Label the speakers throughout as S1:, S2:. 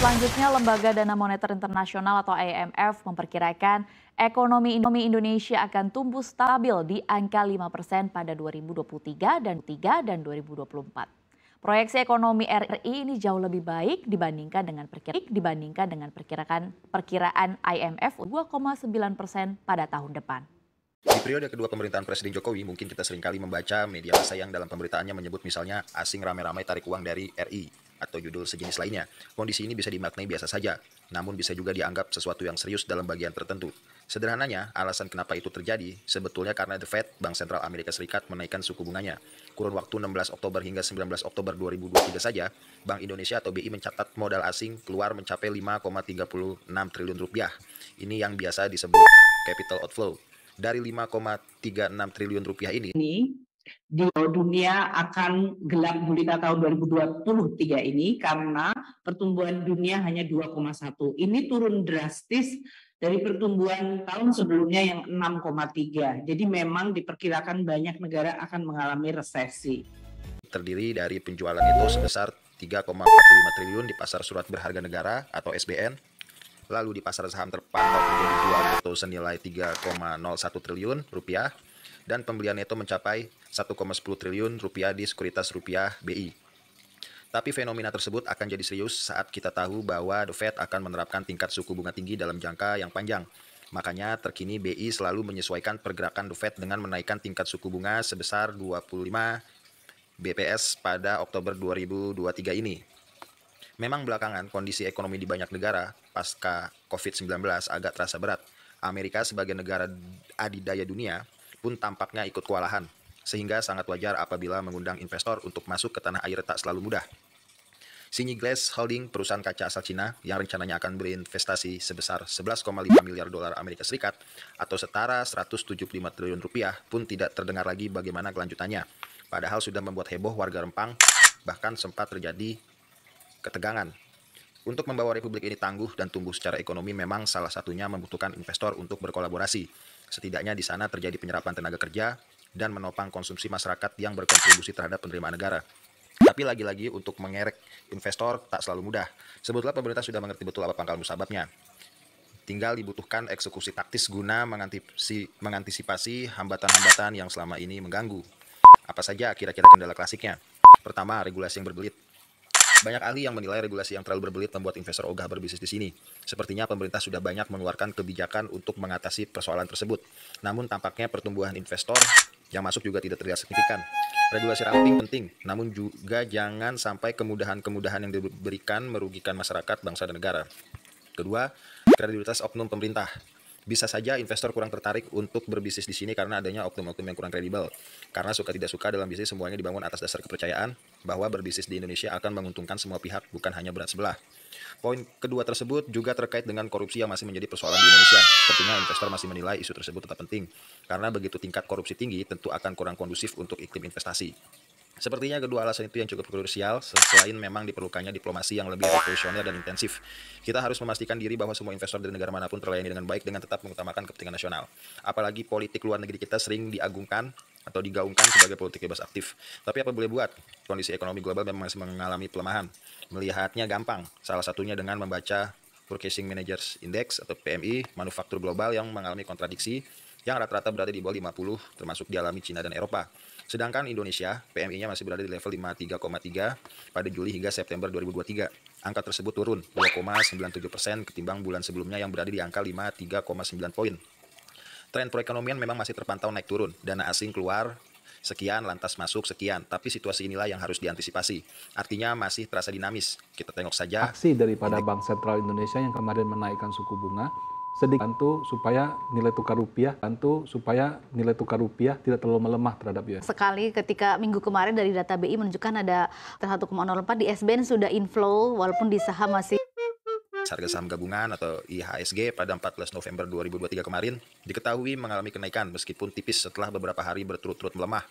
S1: Selanjutnya, Lembaga Dana Moneter Internasional atau IMF memperkirakan ekonomi Indonesia akan tumbuh stabil di angka 5% pada 2023 dan 3 dan 2024. Proyeksi ekonomi RI ini jauh lebih baik dibandingkan dengan perkiraan dibandingkan dengan perkiraan perkiraan IMF 2,9 persen pada tahun depan. Di periode kedua pemerintahan Presiden Jokowi, mungkin kita seringkali membaca media massa yang dalam pemberitaannya menyebut misalnya asing ramai-ramai tarik uang dari RI atau judul sejenis lainnya. Kondisi ini bisa dimaknai biasa saja, namun bisa juga dianggap sesuatu yang serius dalam bagian tertentu. Sederhananya, alasan kenapa itu terjadi sebetulnya karena The Fed, Bank Sentral Amerika Serikat, menaikkan suku bunganya. Kurun waktu 16 Oktober hingga 19 Oktober 2023 saja, Bank Indonesia atau BI mencatat modal asing keluar mencapai 5,36 triliun rupiah. Ini yang biasa disebut capital outflow dari 5,36 triliun rupiah ini. Ini di dunia akan gelap gulita tahun 2023 ini karena pertumbuhan dunia hanya 2,1. Ini turun drastis dari pertumbuhan tahun sebelumnya yang 6,3. Jadi memang diperkirakan banyak negara akan mengalami resesi. Terdiri dari penjualan itu sebesar 3,45 triliun di pasar surat berharga negara atau SBN, lalu di pasar saham terpantau menjadi jual neto senilai 3,01 triliun rupiah dan pembelian neto mencapai 1,10 triliun rupiah di sekuritas rupiah BI. Tapi fenomena tersebut akan jadi serius saat kita tahu bahwa The Fed akan menerapkan tingkat suku bunga tinggi dalam jangka yang panjang. Makanya terkini BI selalu menyesuaikan pergerakan The Fed dengan menaikkan tingkat suku bunga sebesar 25 BPS pada Oktober 2023 ini. Memang belakangan kondisi ekonomi di banyak negara pasca COVID-19 agak terasa berat. Amerika sebagai negara adidaya dunia pun tampaknya ikut kewalahan, sehingga sangat wajar apabila mengundang investor untuk masuk ke tanah air tak selalu mudah. Sini Glass Holding, perusahaan kaca asal Cina yang rencananya akan berinvestasi sebesar 11,5 miliar dolar Amerika Serikat atau setara 175 triliun rupiah pun tidak terdengar lagi bagaimana kelanjutannya. Padahal sudah membuat heboh warga Rempang, bahkan sempat terjadi ketegangan. Untuk membawa republik ini tangguh dan tumbuh secara ekonomi memang salah satunya membutuhkan investor untuk berkolaborasi. Setidaknya di sana terjadi penyerapan tenaga kerja dan menopang konsumsi masyarakat yang berkontribusi terhadap penerimaan negara. Tapi lagi-lagi untuk mengerek investor tak selalu mudah. Sebetulnya pemerintah sudah mengerti betul apa pangkal musababnya. Tinggal dibutuhkan eksekusi taktis guna mengantisipasi hambatan-hambatan yang selama ini mengganggu. Apa saja kira-kira kendala klasiknya? Pertama, regulasi yang berbelit. Banyak ahli yang menilai regulasi yang terlalu berbelit membuat investor ogah berbisnis di sini. Sepertinya pemerintah sudah banyak mengeluarkan kebijakan untuk mengatasi persoalan tersebut. Namun tampaknya pertumbuhan investor yang masuk juga tidak terlihat signifikan. Regulasi ramping penting, namun juga jangan sampai kemudahan-kemudahan yang diberikan merugikan masyarakat, bangsa, dan negara. Kedua, kredibilitas oknum pemerintah bisa saja investor kurang tertarik untuk berbisnis di sini karena adanya oknum-oknum yang kurang kredibel. Karena suka tidak suka dalam bisnis semuanya dibangun atas dasar kepercayaan bahwa berbisnis di Indonesia akan menguntungkan semua pihak bukan hanya berat sebelah. Poin kedua tersebut juga terkait dengan korupsi yang masih menjadi persoalan di Indonesia. Sepertinya investor masih menilai isu tersebut tetap penting karena begitu tingkat korupsi tinggi tentu akan kurang kondusif untuk iklim investasi. Sepertinya kedua alasan itu yang cukup krusial, selain memang diperlukannya diplomasi yang lebih revolusioner dan intensif. Kita harus memastikan diri bahwa semua investor dari negara manapun terlayani dengan baik dengan tetap mengutamakan kepentingan nasional. Apalagi politik luar negeri kita sering diagungkan atau digaungkan sebagai politik bebas aktif. Tapi apa boleh buat? Kondisi ekonomi global memang masih mengalami pelemahan. Melihatnya gampang, salah satunya dengan membaca Purchasing Managers Index atau PMI, manufaktur global yang mengalami kontradiksi yang rata-rata berada di bawah 50 termasuk dialami Cina dan Eropa. Sedangkan Indonesia, PMI-nya masih berada di level 53,3 pada Juli hingga September 2023. Angka tersebut turun 2,97 persen ketimbang bulan sebelumnya yang berada di angka 53,9 poin. Tren perekonomian memang masih terpantau naik turun. Dana asing keluar sekian lantas masuk sekian. Tapi situasi inilah yang harus diantisipasi. Artinya masih terasa dinamis. Kita tengok saja. Aksi daripada Bank Sentral Indonesia yang kemarin menaikkan suku bunga sedikit bantu supaya nilai tukar rupiah bantu supaya nilai tukar rupiah tidak terlalu melemah terhadap US. Sekali ketika minggu kemarin dari data BI menunjukkan ada 1,04 di SBN sudah inflow walaupun di saham masih harga saham gabungan atau IHSG pada 14 November 2023 kemarin diketahui mengalami kenaikan meskipun tipis setelah beberapa hari berturut-turut melemah.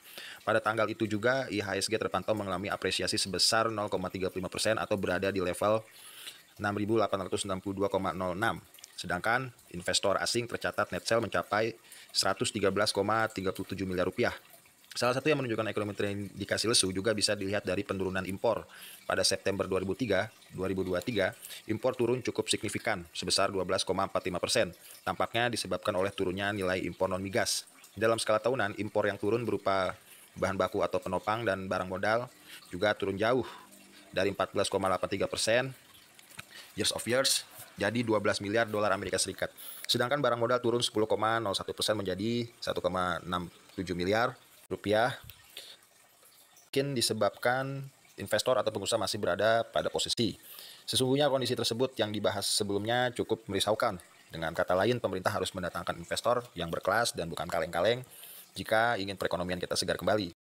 S1: Pada tanggal itu juga IHSG terpantau mengalami apresiasi sebesar 0,35% atau berada di level 6.862,06. Sedangkan investor asing tercatat net sale mencapai 113,37 miliar rupiah. Salah satu yang menunjukkan ekonomi terindikasi lesu juga bisa dilihat dari penurunan impor. Pada September 2003, 2023, impor turun cukup signifikan, sebesar 12,45 persen. Tampaknya disebabkan oleh turunnya nilai impor non-migas. Dalam skala tahunan, impor yang turun berupa bahan baku atau penopang dan barang modal juga turun jauh dari 14,83 persen years of years jadi 12 miliar dolar Amerika Serikat. Sedangkan barang modal turun 10,01 persen menjadi 1,67 miliar rupiah. Mungkin disebabkan investor atau pengusaha masih berada pada posisi. Sesungguhnya kondisi tersebut yang dibahas sebelumnya cukup merisaukan. Dengan kata lain, pemerintah harus mendatangkan investor yang berkelas dan bukan kaleng-kaleng jika ingin perekonomian kita segar kembali.